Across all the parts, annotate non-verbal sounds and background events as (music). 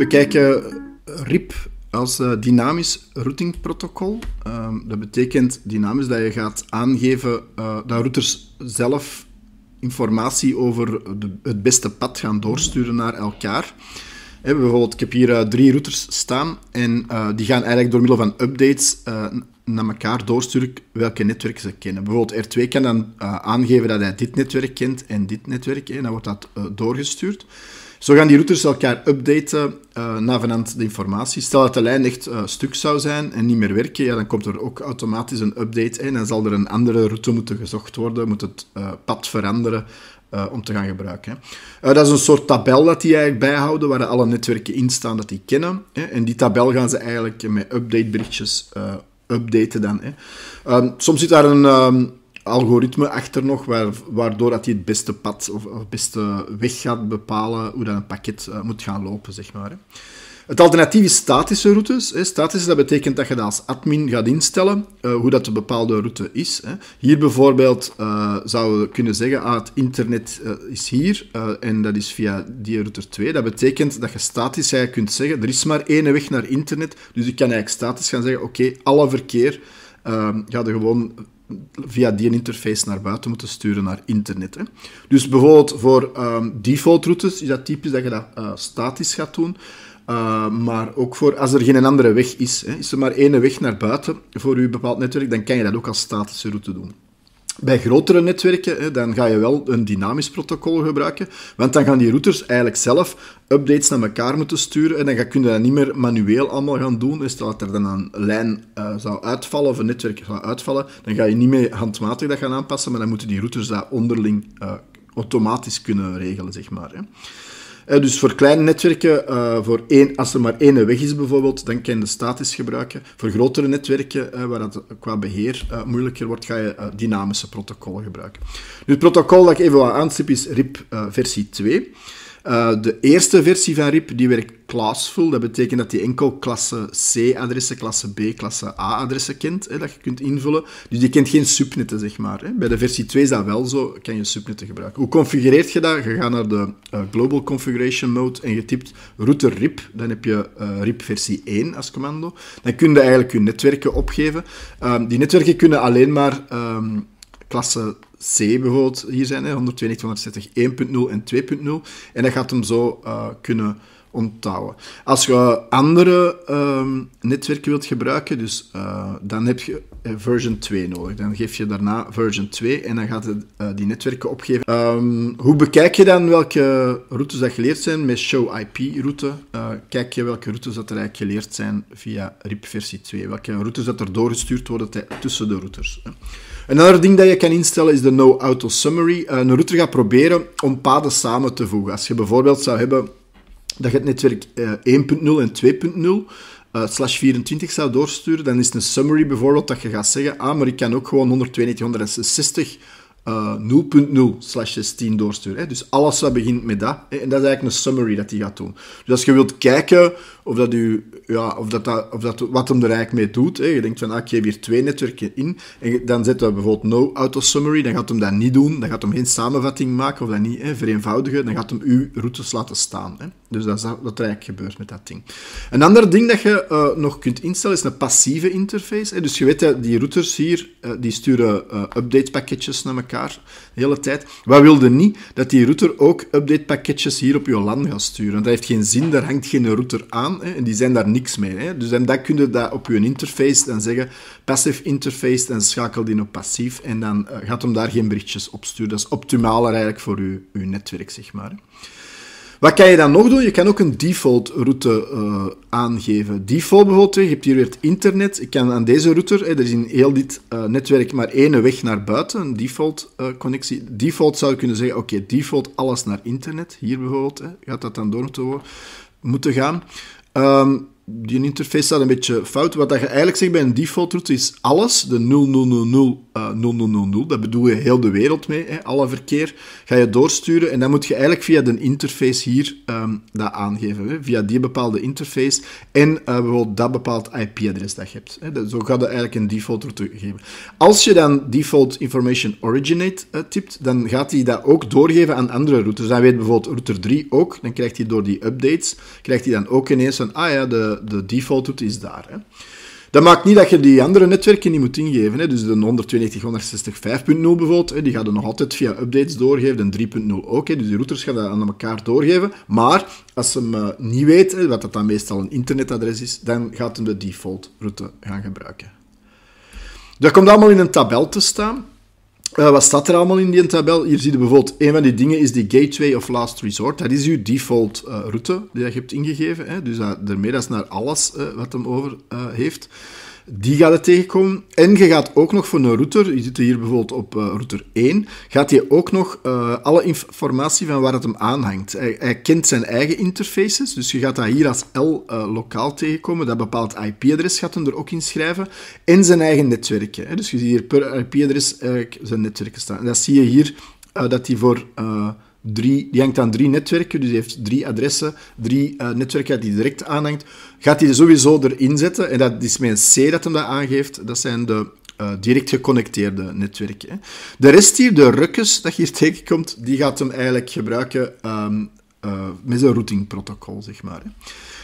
bekijken eh, RIP als eh, dynamisch routingprotocol. Um, dat betekent dynamisch dat je gaat aangeven eh, dat routers zelf informatie over de, het beste pad gaan doorsturen naar elkaar. bijvoorbeeld, ik heb hier drie routers staan en die gaan eigenlijk door middel van updates naar elkaar doorsturen welke netwerken ze kennen. Bijvoorbeeld R2 kan dan aangeven dat hij dit netwerk kent en dit netwerk, en dan wordt dat doorgestuurd. Zo gaan die routers elkaar updaten uh, navenant de informatie. Stel dat de lijn echt eh, stuk zou zijn en niet meer werken, ja, dan komt er ook automatisch een update in en zal er een andere route moeten gezocht worden, moet het eh, pad veranderen om te gaan gebruiken. Hè. dat is een soort tabel dat die eigenlijk bijhouden, waar alle netwerken in staan dat die kennen. Hè. En die tabel gaan ze eigenlijk met updateberichtjes updaten dan. Hè. Ehm, soms zit daar een... Ehm, algoritme achter nog, waardoor dat hij het beste pad of, beste weg gaat bepalen hoe dat een pakket eh, moet gaan lopen, zeg maar. Hè. Het alternatief is statische routes. Statisch, dat betekent dat je dat als admin gaat instellen, eh, hoe dat de bepaalde route is. Hier bijvoorbeeld uh, eh, zouden we kunnen zeggen, ah, het internet is hier en dat is via die router 2. Dat betekent dat je statisch eigenlijk kunt zeggen, er is maar één weg naar internet, dus ik kan eigenlijk statisch gaan zeggen, oké, alle verkeer gaat er gewoon via die interface naar buiten moeten sturen naar internet. Hè. Dus bijvoorbeeld voor ehm, default routes is dat typisch dat je dat eh, statisch gaat doen. Eh, maar ook voor als er geen andere weg is. Hè. Is er maar één weg naar buiten voor je bepaald netwerk, dan kan je dat ook als statische route doen. Bij grotere netwerken dan ga je wel een dynamisch protocol gebruiken, want dan gaan die routers eigenlijk zelf updates naar elkaar moeten sturen en dan kun je dat niet meer manueel allemaal gaan doen. Stel dus dat er dan een lijn eh, zou uitvallen of een netwerk zou uitvallen, dan ga je niet meer handmatig dat gaan aanpassen, maar dan moeten die routers dat onderling eh, automatisch kunnen regelen, zeg maar. Hè. Eh, dus voor kleine netwerken, eh, voor één, als er maar één weg is bijvoorbeeld, dan kan je de statisch gebruiken. Voor grotere netwerken, eh, waar het qua beheer moeilijker wordt, ga je dynamische protocollen gebruiken. Nu, het protocol dat ik even aanstip is RIP versie 2. Eh, de eerste versie van RIP die werkt classful. Dat betekent dat die enkel klasse C-adressen, klasse B, klasse A-adressen kent, hè, dat je kunt invullen. Dus die kent geen subnetten, zeg maar. Hè. Bij de versie 2 is dat wel zo, kan je subnetten gebruiken. Hoe configureert je dat? Je gaat naar de eh, Global Configuration Mode en je typt router RIP. Dan heb je eh, RIP versie 1 als commando. Dan kun je eigenlijk je netwerken opgeven. Ehm, die netwerken kunnen alleen maar... Ehm, klasse C bijvoorbeeld hier zijn, hè, 120, 160, 1.0 en 2.0. En dat gaat hem zo eh, kunnen onthouden. Als je andere ehm, netwerken wilt gebruiken, dus, eh, dan heb je eh, version 2 nodig. Dan geef je daarna version 2 en dan gaat het die netwerken opgeven. Ehm, hoe bekijk je dan welke routes dat geleerd zijn? Met show IP-route kijk je welke routes dat er eigenlijk geleerd zijn via RIP versie 2. Welke routes dat er doorgestuurd worden tussen de routers. Een ander ding dat je kan instellen is de No Auto Summary. Eh, een router gaat proberen om paden samen te voegen. Als je bijvoorbeeld zou hebben dat je het netwerk 1.0 eh, en 2.0 eh, slash 24 zou doorsturen, dan is een summary bijvoorbeeld dat je gaat zeggen, ah, maar ik kan ook gewoon 192, 166 0.0 eh, slash 16 doorsturen. Hè. Dus alles wat begint met dat. Hè. En dat is eigenlijk een summary dat hij gaat doen. Dus als je wilt kijken of dat u, ja, of dat, dat, of dat, wat hem er eigenlijk mee doet. Hè. Je denkt van, ah, ik geef hier twee netwerken in. En dan zetten we bijvoorbeeld no auto summary. Dan gaat hem dat niet doen. Dan gaat hem geen samenvatting maken of dat niet hè, vereenvoudigen. Dan gaat hem uw routes laten staan. Hè. Dus dat is dat, wat er eigenlijk gebeurt met dat ding. Een ander ding dat je eh, nog kunt instellen is een passieve interface. Hè. Dus je weet dat die routers hier, eh, die sturen uh, update pakketjes naar elkaar elkaar de hele tijd. Wij wilden niet? Dat die router ook updatepakketjes hier op je LAN gaat sturen. dat heeft geen zin, daar hangt geen router aan hè, en die zijn daar niks mee. Hè. Dus en dat kun je op je interface dan zeggen, passive interface, dan schakel die op passief en dan eh, gaat hem daar geen berichtjes op sturen. Dat is optimaler eigenlijk voor je, netwerk, zeg maar. Wat kan je dan nog doen? Je kan ook een default route eh, aangeven. Default bijvoorbeeld, je hebt hier weer het internet. Ik kan aan deze router, hè, er is in heel dit eh, netwerk maar één weg naar buiten, een default eh, connectie. Default zou ik kunnen zeggen, oké, default alles naar internet. Hier bijvoorbeeld, hè, gaat dat dan door moeten gaan. Ehm, die interface staat een beetje fout. Wat dat je eigenlijk zegt bij een default route is alles, de 0000, uh, eh, dat bedoel je heel de wereld mee, hè, alle verkeer, ga je doorsturen en dan moet je eigenlijk via de interface hier ehm, dat aangeven, hè, via die bepaalde interface en eh, bijvoorbeeld dat bepaald IP-adres dat je hebt. Hè. zo gaat dat eigenlijk een default route geven. Als je dan default information originate uh, dan gaat hij dat ook doorgeven aan andere routers. Dus dan weet bijvoorbeeld router 3 ook, dan krijgt hij door die updates, krijgt hij dan ook ineens een, ah ja, de de, default route is daar. Hè. Dat maakt niet dat je die andere netwerken niet moet ingeven. Hè. Dus de 120 160, bijvoorbeeld, hè, die gaat er nog altijd via updates doorgeven. En 3.0 ook. Hè. Dus die routers gaan dat aan elkaar doorgeven. Maar als ze hem eh, niet weten wat dat dan meestal een internetadres is, dan gaat ze de default route gaan gebruiken. Dat komt allemaal in een tabel te staan. Eh, wat staat er allemaal in die tabel? Hier zie je bijvoorbeeld, een van die dingen is die gateway of last resort. Dat is uw default eh, route die je hebt ingegeven. Hè? Dus eh, daarmee dat is naar alles wat hem over heeft. Die gaat het tegenkomen. En je gaat ook nog voor een router, je zit hier bijvoorbeeld op eh, router 1, gaat hij ook nog eh, alle informatie van waar het hem aanhangt. Hij, kent zijn eigen interfaces, dus je gaat dat hier als L eh, lokaal tegenkomen. Dat bepaald IP-adres gaat hem er ook in schrijven. En zijn eigen netwerken. Hè. Dus je ziet hier per IP-adres zijn netwerken staan. En dat zie je hier dat hij voor drie, die hangt aan drie netwerken, dus die heeft drie adressen, drie eh, netwerken die direct aanhangt, gaat hij er sowieso erin zetten. En dat is met een C dat hem dat aangeeft. Dat zijn de eh, direct geconnecteerde netwerken. De rest hier, de rukkes dat hier (laughs) tegenkomt, die gaat hem eigenlijk gebruiken ehm, eh, met een routingprotocol, zeg maar. Hè.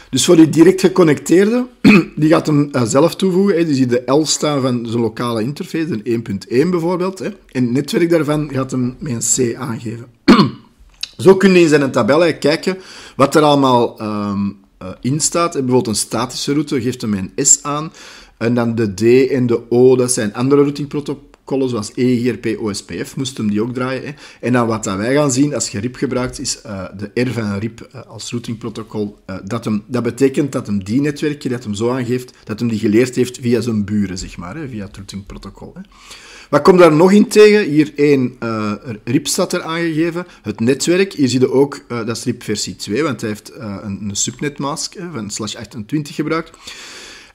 Dus voor die direct geconnecteerde, (clears throat) die gaat hem zelf toevoegen. Hè. Die dus ziet de L staan van zijn lokale interface, een 1.1 bijvoorbeeld. Hè. En het netwerk daarvan gaat hem met een C aangeven. Zo kun je eens in een tabel kijken wat er allemaal ehm, eh, in staat. Bijvoorbeeld een statische route geeft hem een S aan. En dan de D en de O, dat zijn andere routingprotocollen, zoals EGRP, OSPF, moesten hem die ook draaien. En dan wat dat wij gaan zien als je RIP gebruikt, is eh, de R van RIP eh, als routingprotocol. dat, hem, dat betekent dat hem die netwerken dat hem zo aangeeft, dat hem die geleerd heeft via zijn buren, zeg maar, hè, via het routingprotocol. Hè. Wat komt daar nog in tegen? Hier één uh, RIP staat er aangegeven. Het netwerk. Hier zie je ook, eh, dat is RIP versie 2, want hij heeft eh, een, subnetmask van slash 28 gebruikt.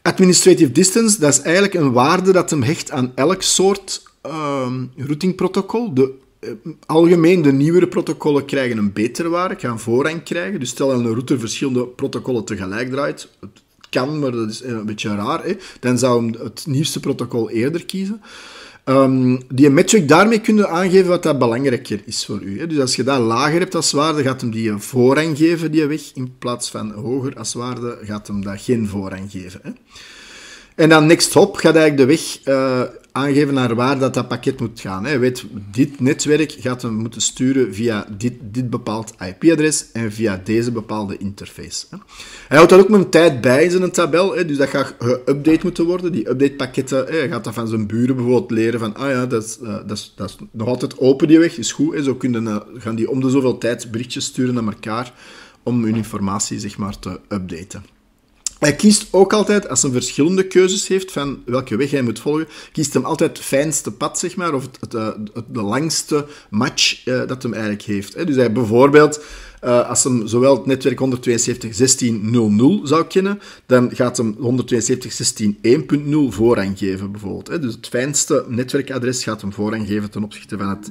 Administrative distance, dat is eigenlijk een waarde dat hem hecht aan elk soort ehm, routingprotocol. De, algemeen, de nieuwere protocollen krijgen een betere waarde, gaan voorrang krijgen. Dus stel dat een router verschillende protocollen tegelijk draait, kan, maar dat is een beetje raar. Hè? Dan zou het nieuwste protocol eerder kiezen. Um, die metric, daarmee kunnen aangeven wat dat belangrijker is voor u. Hè. Dus als je dat lager hebt als waarde, gaat hem die een voorrang geven, die weg. In plaats van hoger als waarde, gaat hem dat geen voorrang geven. Hè. En dan next hop gaat eigenlijk de weg eh, aangeven naar waar dat, dat pakket moet gaan. Hè. Weet, dit netwerk gaat hem moeten sturen via dit, dit bepaald IP-adres en via deze bepaalde interface. Hè. Hij houdt daar ook een tijd bij in zijn tabel, hè, dus dat gaat geüpdate moeten worden. Die updatepakketten, hij gaat dat van zijn buren bijvoorbeeld leren van, ah ja, dat is, uh, dat is, dat nog altijd open die weg, is goed. Hè. Zo kunnen, eh, gaan die om de zoveel tijd berichtjes sturen naar elkaar om hun informatie zeg maar, te updaten. Hij kiest ook altijd, als hij verschillende keuzes heeft van welke weg hij moet volgen, kiest hem altijd het fijnste pad, zeg maar, of het, het eh, de langste match eh, dat hem eigenlijk heeft. Dus hij bijvoorbeeld, eh, als hem zowel het netwerk 172.16.00 zou kennen, dan gaat hem 172.16.1.0 voorrang geven, bijvoorbeeld. Dus het fijnste netwerkadres gaat hem voorrang geven ten opzichte van het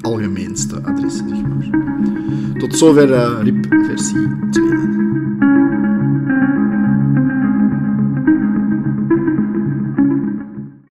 algemeenste adres, zeg maar. Tot zover RIP versie 2.